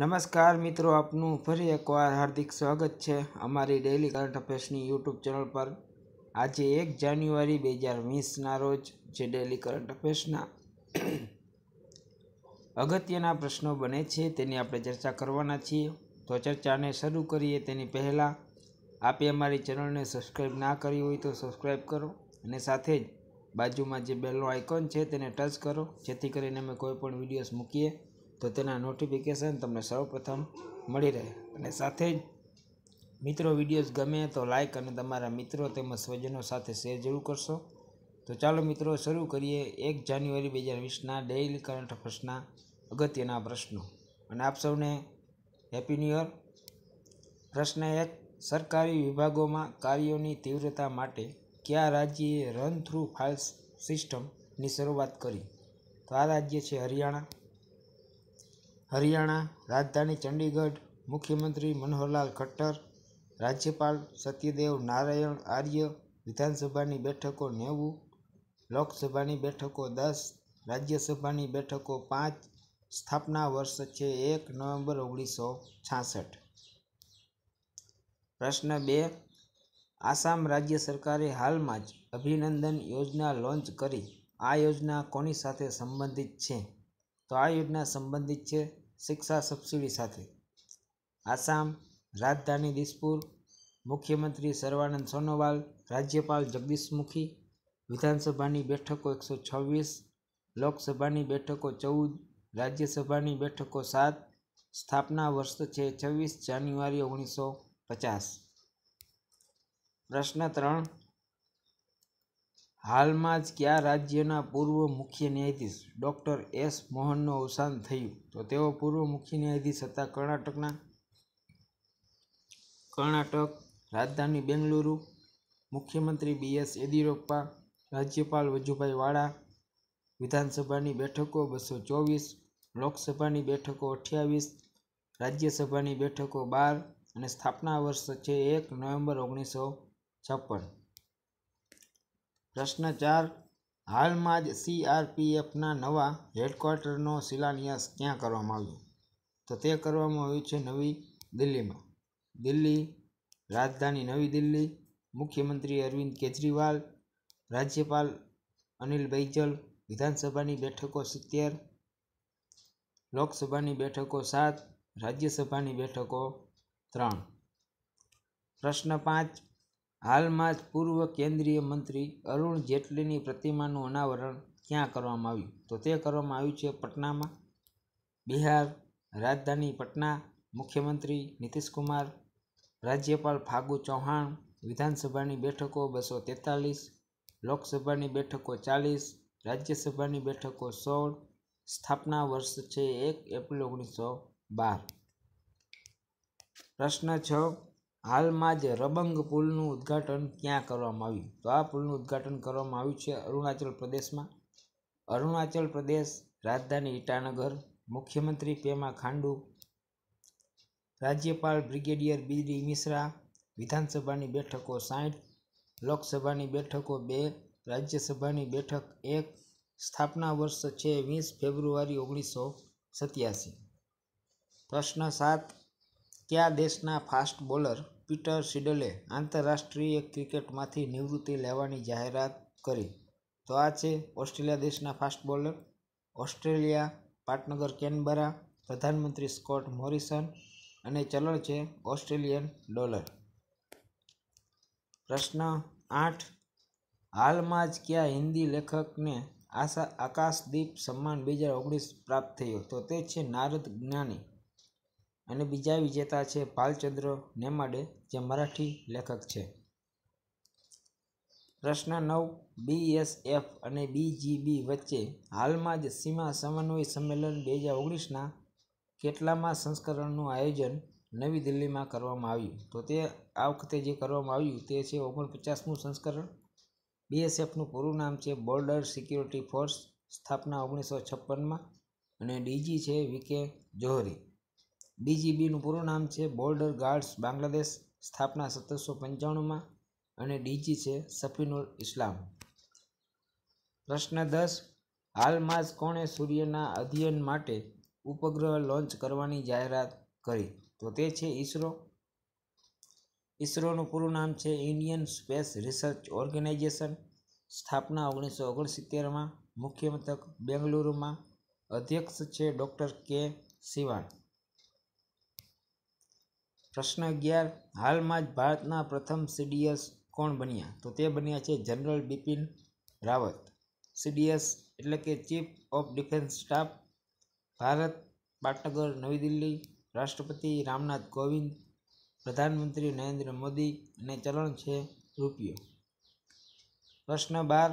નમસ્કાર મિત્રો આપનું ફરી એકવાર હાર્દિક સ્વાગત છે અમારી ડેઇલી કરંટ અફેર્સની યુટ્યુબ ચેનલ પર આજે એક જાન્યુઆરી બે હજાર વીસના રોજ જે ડેલી કરંટ અફેર્સના અગત્યના પ્રશ્નો બને છે તેની આપણે ચર્ચા કરવાના છીએ તો ચર્ચાને શરૂ કરીએ તેની પહેલાં આપે અમારી ચેનલને સબસ્ક્રાઈબ ના કરી હોય તો સબસ્ક્રાઈબ કરો અને સાથે જ બાજુમાં જે બેલનો આઇકોન છે તેને ટચ કરો જેથી કરીને અમે કોઈ પણ વિડીયોઝ મૂકીએ તો તેના નોટિફિકેશન તમને સૌપ્રથમ મળી રહે અને સાથે જ મિત્રો વિડીયોઝ ગમે તો લાઇક અને તમારા મિત્રો તેમજ સ્વજનો સાથે શેર જરૂર કરશો તો ચાલો મિત્રો શરૂ કરીએ એક જાન્યુઆરી બે હજાર વીસના ડેઇલી કરંટ અફેર્સના અગત્યના પ્રશ્નો અને આપ સૌને હેપી ન્યૂ યર પ્રશ્ન એક સરકારી વિભાગોમાં કાર્યોની તીવ્રતા માટે કયા રાજ્યે રન થ્રુ ફાઇલ્સ સિસ્ટમની શરૂઆત કરી તો આ રાજ્ય છે હરિયાણા હરિયાણા રાજધાની ચંડીગઢ મુખ્યમંત્રી મનોહરલાલ ખટ્ટર રાજ્યપાલ સત્યદેવ નારાયણ આર્ય વિધાનસભાની બેઠકો નેવું લોકસભાની બેઠકો દસ રાજ્યસભાની બેઠકો પાંચ સ્થાપના વર્ષ છે એક નવેમ્બર ઓગણીસો છાસઠ પ્રશ્ન બે આસામ રાજ્ય સરકારે હાલમાં જ અભિનંદન યોજના લોન્ચ કરી આ યોજના કોની સાથે સંબંધિત છે તો આ યોજના સંબંધિત છે શિક્ષા સબસિડી સાથે આસામ રાજધાની દિસપુર મુખ્યમંત્રી સર્વાનંદ સોનોવાલ રાજ્યપાલ જગદીશ મુખી વિધાનસભાની બેઠકો એકસો છવ્વીસ લોકસભાની બેઠકો ચૌદ રાજ્યસભાની બેઠકો સાત સ્થાપના વર્ષ છે છવ્વીસ જાન્યુઆરી ઓગણીસો પચાસ પ્રશ્ન ત્રણ હાલમાં જ કયા રાજ્યના પૂર્વ મુખ્ય ન્યાયાધીશ ડૉક્ટર એસ મોહનનું અવસાન થયું તો તેઓ પૂર્વ મુખ્ય ન્યાયાધીશ હતા કર્ણાટકના કર્ણાટક રાજધાની બેંગલુરુ મુખ્યમંત્રી બી એસ યેદિયુરપ્પા રાજ્યપાલ વજુભાઈ વાળા વિધાનસભાની બેઠકો બસો ચોવીસ લોકસભાની બેઠકો અઠ્યાવીસ રાજ્યસભાની બેઠકો બાર અને સ્થાપના વર્ષ છે એક નવેમ્બર ઓગણીસો છપ્પન પ્રશ્ન ચાર હાલમાં જ સીઆરપીએફના નવા હેડક્વાર્ટરનો શિલાન્યાસ ક્યાં કરવામાં આવ્યો તો તે કરવામાં આવ્યું છે નવી દિલ્હીમાં દિલ્હી રાજધાની નવી દિલ્હી મુખ્યમંત્રી અરવિંદ કેજરીવાલ રાજ્યપાલ અનિલ બૈજલ વિધાનસભાની બેઠકો સિત્તેર લોકસભાની બેઠકો સાત રાજ્યસભાની બેઠકો ત્રણ પ્રશ્ન પાંચ હાલમાં જ પૂર્વ કેન્દ્રીય મંત્રી અરુણ જેટલીની પ્રતિમાનું અનાવરણ ક્યાં કરવામાં આવ્યું તો તે કરવામાં આવ્યું છે પટનામાં બિહાર રાજધાની પટના મુખ્યમંત્રી નીતિશકુમાર રાજ્યપાલ ફાગુ ચૌહાણ વિધાનસભાની બેઠકો બસો તેતાલીસ લોકસભાની બેઠકો ચાલીસ રાજ્યસભાની બેઠકો સોળ સ્થાપના વર્ષ છે એક એપ્રિલ ઓગણીસો બાર પ્રશ્ન છ હાલમાં જ રબંગ પુલનું ઉદ્ઘાટન ક્યાં કરવામાં આવ્યું તો આ પુલનું ઉદ્ઘાટન કરવામાં આવ્યું છે અરુણાચલ પ્રદેશમાં અરુણાચલ પ્રદેશ રાજધાની ઈટાનગર મુખ્યમંત્રી પેમા ખાંડુ રાજ્યપાલ બ્રિગેડિયર બીડી મિશ્રા વિધાનસભાની બેઠકો સાઠ લોકસભાની બેઠકો બે રાજ્યસભાની બેઠક એક સ્થાપના વર્ષ છે વીસ ફેબ્રુઆરી ઓગણીસો સત્યાસી પ્રશ્ન સાત કયા દેશના ફાસ્ટ બોલર પીટર સિડલે આંતરરાષ્ટ્રીય ક્રિકેટમાંથી નિવૃત્તિ લેવાની જાહેરાત કરી તો આ છે ઓસ્ટ્રેલિયા દેશના ફાસ્ટ બોલર ઓસ્ટ્રેલિયા પાટનગર કેનબરા પ્રધાનમંત્રી સ્કોટ મોરિસન અને ચલણ છે ઓસ્ટ્રેલિયન ડોલર પ્રશ્ન આઠ હાલમાં જ કયા હિન્દી લેખકને આશા આકાશદીપ સન્માન બે હજાર ઓગણીસ પ્રાપ્ત થયો તો તે છે નારદ જ્ઞાની અને બીજા વિજેતા છે પાલચંદ્ર નેમાડે જે મરાઠી લેખક છે પ્રશ્ન નવ બીએસએફ અને બીજીબી વચ્ચે હાલમાં જ સીમા સમન્વય સંમેલન બે હજાર ઓગણીસના કેટલામાં સંસ્કરણનું આયોજન નવી દિલ્હીમાં કરવામાં આવ્યું તો તે આ વખતે જે કરવામાં આવ્યું તે છે ઓગણપચાસમું સંસ્કરણ બીએસએફનું પૂરું નામ છે બોર્ડર સિક્યોરિટી ફોર્સ સ્થાપના ઓગણીસો છપ્પનમાં અને ડીજી છે વીકે જોહરી ડીજીબીનું પૂરું નામ છે બોર્ડર ગાર્ડ્સ બાંગ્લાદેશ સ્થાપના સત્તરસો પંચાણુંમાં અને ડીજી છે સફીનુલ ઇસ્લામ પ્રશ્ન દસ હાલમાં જ કોણે સૂર્યના અધ્યયન માટે ઉપગ્રહ લોન્ચ કરવાની જાહેરાત કરી તો તે છે ઈસરો ઈસરોનું પૂરું નામ છે ઇન્ડિયન સ્પેસ રિસર્ચ ઓર્ગેનાઇઝેશન સ્થાપના ઓગણીસો ઓગણસિત્તેરમાં મુખ્ય મથક બેંગલુરુમાં અધ્યક્ષ છે ડૉક્ટર કે સિવાન પ્રશ્ન અગિયાર હાલમાં જ ભારતના પ્રથમ સીડીએસ કોણ બન્યા તો તે બન્યા છે જનરલ બિપિન રાવત સીડીએસ એટલે કે chief of defence staff Bharat પાટનગર નવી દિલ્હી રાષ્ટ્રપતિ રામનાથ કોવિંદ પ્રધાનમંત્રી નરેન્દ્ર મોદી અને ચલણ છે રૂપિયો પ્રશ્ન બાર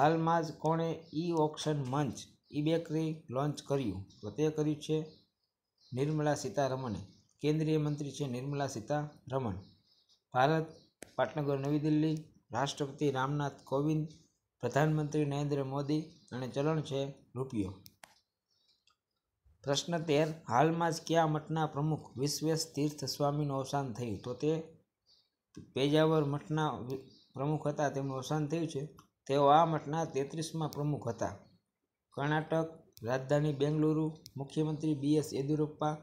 હાલમાં જ કોણે ઈ ઓક્શન મંચ ઈ બેકરી લોન્ચ કર્યું તો તે કર્યું છે નિર્મલા સીતારમણે કેન્દ્રીય મંત્રી છે નિર્મલા સીતારમણ ભારત પાટનગર નવી દિલ્હી રાષ્ટ્રપતિ રામનાથ કોવિંદ પ્રધાનમંત્રી નરેન્દ્ર મોદી અને ચલણ છે રૂપિયો પ્રશ્ન તેર હાલમાં જ કયા મઠના પ્રમુખ વિશ્વેશ તીર્થ સ્વામીનું અવસાન થયું તો તે પેજાવર મઠના પ્રમુખ હતા તેમનું અવસાન થયું છે તેઓ આ મઠના તેત્રીસમાં પ્રમુખ હતા કર્ણાટક રાજધાની બેંગલુરુ મુખ્યમંત્રી બી એસ યેદુરપ્પા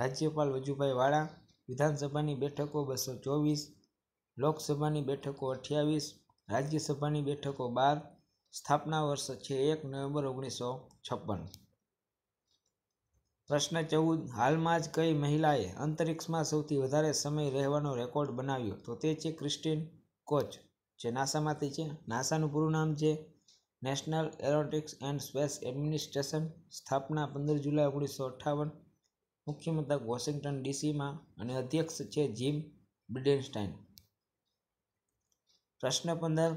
રાજ્યપાલ વજુભાઈ વાળા વિધાનસભાની બેઠકો બસો ચોવીસ લોકસભાની બેઠકો અઠ્યાવીસ રાજ્યસભાની બેઠકો બાર સ્થાપના વર્ષ છે એક નવેમ્બર ઓગણીસો છપ્પન પ્રશ્ન ચૌદ હાલમાં જ કઈ મહિલાએ અંતરિક્ષમાં સૌથી વધારે સમય રહેવાનો રેકોર્ડ બનાવ્યો તો તે છે ક્રિસ્ટીન કોચ જે નાસામાંથી છે નાસાનું પૂરું નામ છે national aeronautics and space administration સ્થાપના પંદર જુલાઈ ઓગણીસો અઠ્ઠાવન મુખ્યમથક વોશિંગ્ટન ડીસીમાં અને અધ્યક્ષ છે જીમ બ્રિડેનસ્ટાઇન પ્રશ્ન પંદર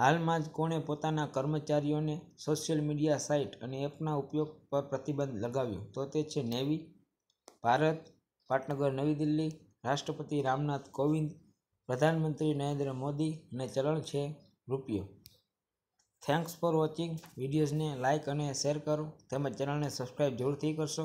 હાલમાં જ કોણે પોતાના કર્મચારીઓને સોશિયલ મીડિયા સાઇટ અને એપના ઉપયોગ પર પ્રતિબંધ લગાવ્યો તો તે છે નેવી ભારત પાટનગર નવી દિલ્હી રાષ્ટ્રપતિ રામનાથ કોવિંદ પ્રધાનમંત્રી નરેન્દ્ર મોદી અને ચરણ છે રૂપિયો થેન્ક્સ ફોર વોચિંગ વિડીયોઝને લાઇક અને શેર કરો તેમજ ચેનલને સબસ્ક્રાઈબ જરૂરથી કરશો